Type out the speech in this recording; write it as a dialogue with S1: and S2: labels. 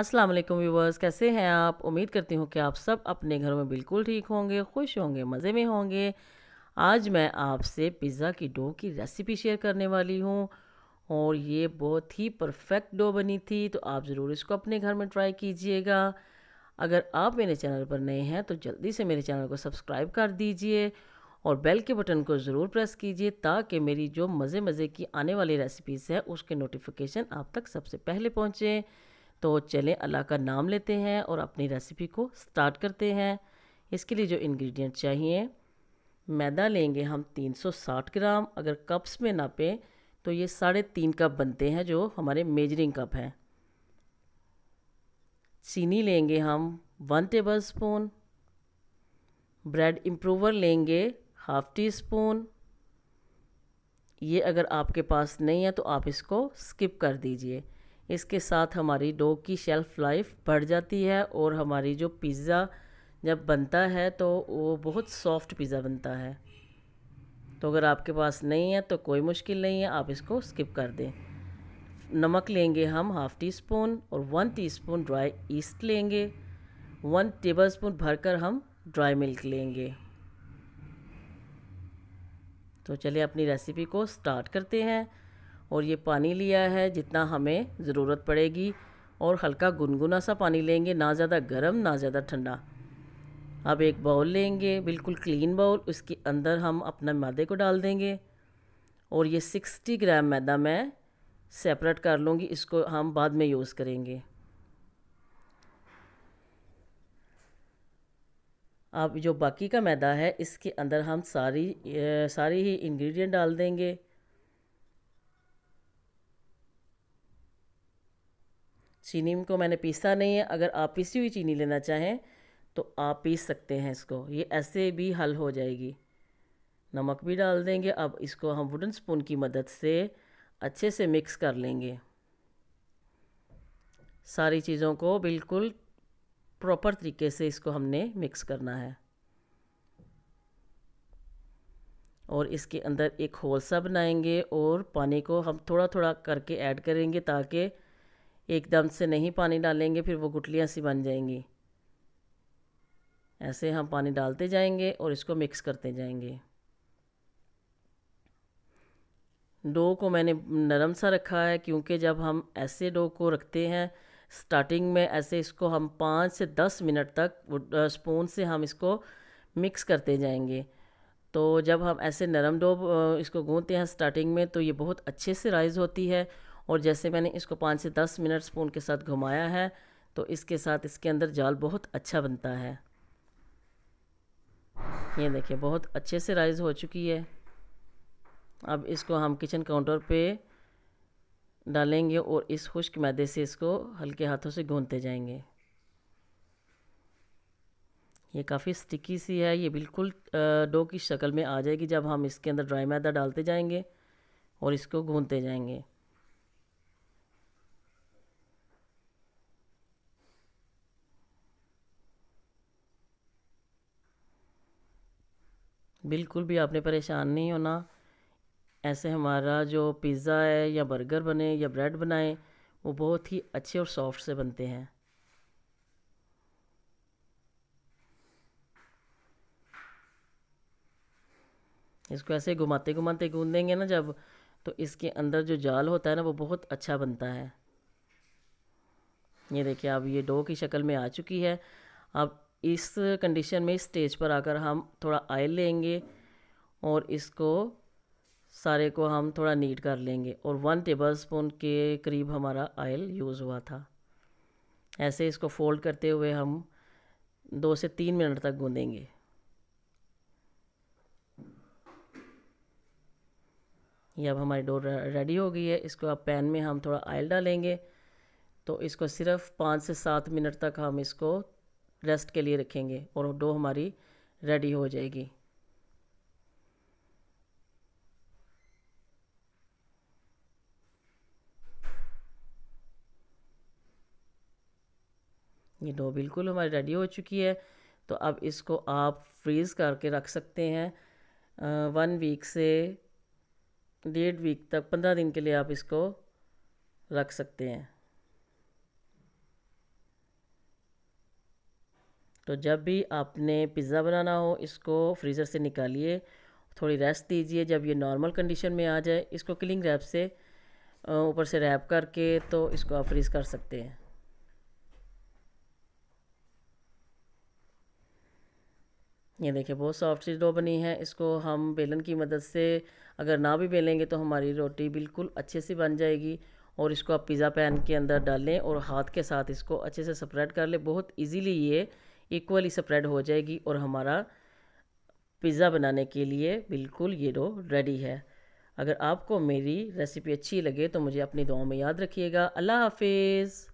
S1: अस्सलाम वालेकुम व्यूवर्स कैसे हैं आप उम्मीद करती हूँ कि आप सब अपने घरों में बिल्कुल ठीक होंगे खुश होंगे मज़े में होंगे आज मैं आपसे पिज़्ज़ा की डो की रेसिपी शेयर करने वाली हूँ और ये बहुत ही परफेक्ट डो बनी थी तो आप ज़रूर इसको अपने घर में ट्राई कीजिएगा अगर आप मेरे चैनल पर नए हैं तो जल्दी से मेरे चैनल को सब्सक्राइब कर दीजिए और बेल के बटन को ज़रूर प्रेस कीजिए ताकि मेरी जो मज़े मज़े की आने वाली रेसिपीज़ हैं उसके नोटिफिकेशन आप तक सबसे पहले पहुँचें तो चलें अल्लाह का नाम लेते हैं और अपनी रेसिपी को स्टार्ट करते हैं इसके लिए जो इंग्रेडिएंट चाहिए मैदा लेंगे हम 360 ग्राम अगर कप्स में नापें तो ये साढ़े तीन कप बनते हैं जो हमारे मेजरिंग कप हैं चीनी लेंगे हम one tablespoon bread improver लेंगे हाफ टी स्पून ये अगर आपके पास नहीं है तो आप इसको स्किप कर दीजिए इसके साथ हमारी डो की शेल्फ़ लाइफ बढ़ जाती है और हमारी जो पिज़्ज़ा जब बनता है तो वो बहुत सॉफ्ट पिज़्ज़ा बनता है तो अगर आपके पास नहीं है तो कोई मुश्किल नहीं है आप इसको स्किप कर दें नमक लेंगे हम हाफ़ टी स्पून और one teaspoon dry yeast लेंगे वन टेबल स्पून भरकर हम ड्राई मिल्क लेंगे तो चलिए अपनी रेसिपी को स्टार्ट करते हैं और ये पानी लिया है जितना हमें ज़रूरत पड़ेगी और हल्का गुनगुना सा पानी लेंगे ना ज़्यादा गर्म ना ज़्यादा ठंडा अब एक बाउल लेंगे बिल्कुल क्लीन बाउल उसके अंदर हम अपना मैदे को डाल देंगे और ये 60 ग्राम मैदा मैं सेपरेट कर लूँगी इसको हम बाद में यूज़ करेंगे अब जो बाकी का मैदा है इसके अंदर हम सारी ए, सारी ही इंग्रेडिएंट डाल देंगे चीनी को मैंने पीसा नहीं है अगर आप पीसी हुई चीनी लेना चाहें तो आप पीस सकते हैं इसको ये ऐसे भी हल हो जाएगी नमक भी डाल देंगे अब इसको हम वुडन स्पून की मदद से अच्छे से मिक्स कर लेंगे सारी चीज़ों को बिल्कुल प्रॉपर तरीके से इसको हमने मिक्स करना है और इसके अंदर एक होल सा बनाएंगे और पानी को हम थोड़ा थोड़ा करके ऐड करेंगे ताकि एकदम से नहीं पानी डालेंगे फिर वो गुटलियाँ सी बन जाएंगी ऐसे हम पानी डालते जाएंगे और इसको मिक्स करते जाएंगे डो को मैंने नरम सा रखा है क्योंकि जब हम ऐसे डो को रखते हैं स्टार्टिंग में ऐसे इसको हम पाँच से दस मिनट तक स्पून से हम इसको मिक्स करते जाएंगे तो जब हम ऐसे नरम डो इसको गूँधते हैं स्टार्टिंग में तो ये बहुत अच्छे से राइज़ होती है और जैसे मैंने इसको पाँच से दस मिनट स्पून के साथ घुमाया है तो इसके साथ इसके अंदर जाल बहुत अच्छा बनता है ये देखिए बहुत अच्छे से राइज हो चुकी है अब इसको हम किचन काउंटर पे डालेंगे और इस खुश्क मैदे से इसको हल्के हाथों से गूंदते जाएंगे ये काफ़ी स्टिकी सी है ये बिल्कुल डो की शक्ल में आ जाएगी जब हम इसके अंदर ड्राई मैदा डालते जाएंगे और इसको गूंदते जाएंगे बिल्कुल भी आपने परेशान नहीं होना ऐसे हमारा जो पिज़्ज़ा है या बर्गर बने या ब्रेड बनाए वो बहुत ही अच्छे और सॉफ्ट से बनते हैं इसको ऐसे घुमाते घुमाते गूंदेंगे ना जब तो इसके अंदर जो जाल होता है ना वो बहुत अच्छा बनता है ये देखिए अब ये डो की शक्ल में आ चुकी है अब इस कंडीशन में स्टेज पर आकर हम थोड़ा आयल लेंगे और इसको सारे को हम थोड़ा नीट कर लेंगे और वन टेबल स्पून के करीब हमारा आयल यूज़ हुआ था ऐसे इसको फोल्ड करते हुए हम दो से तीन मिनट तक गूंदेंगे ये अब हमारी डो रेडी हो गई है इसको अब पैन में हम थोड़ा आयल डालेंगे तो इसको सिर्फ पाँच से सात मिनट तक हम इसको रेस्ट के लिए रखेंगे और डो हमारी रेडी हो जाएगी ये डो बिल्कुल हमारी रेडी हो चुकी है तो अब इसको आप फ्रीज़ करके रख सकते हैं वन वीक से डेढ़ वीक तक पंद्रह दिन के लिए आप इसको रख सकते हैं तो जब भी आपने पिज़्ज़ा बनाना हो इसको फ्रीज़र से निकालिए थोड़ी रेस्ट दीजिए जब ये नॉर्मल कंडीशन में आ जाए इसको क्लिंग रैप से ऊपर से रैप करके तो इसको आप फ्रीज़ कर सकते हैं ये देखिए बहुत सॉफ्ट सी डो बनी है इसको हम बेलन की मदद से अगर ना भी बेलेंगे तो हमारी रोटी बिल्कुल अच्छे से बन जाएगी और इसको आप पिज़्ज़ा पैन के अंदर डालें और हाथ के साथ इसको अच्छे से स्प्रेड कर लें बहुत इजीली ये इक्वली स्प्रेड हो जाएगी और हमारा पिज़्ज़ा बनाने के लिए बिल्कुल ये डो रेडी है अगर आपको मेरी रेसिपी अच्छी लगे तो मुझे अपनी दुआओं में याद रखिएगा अल्लाह हाफिज़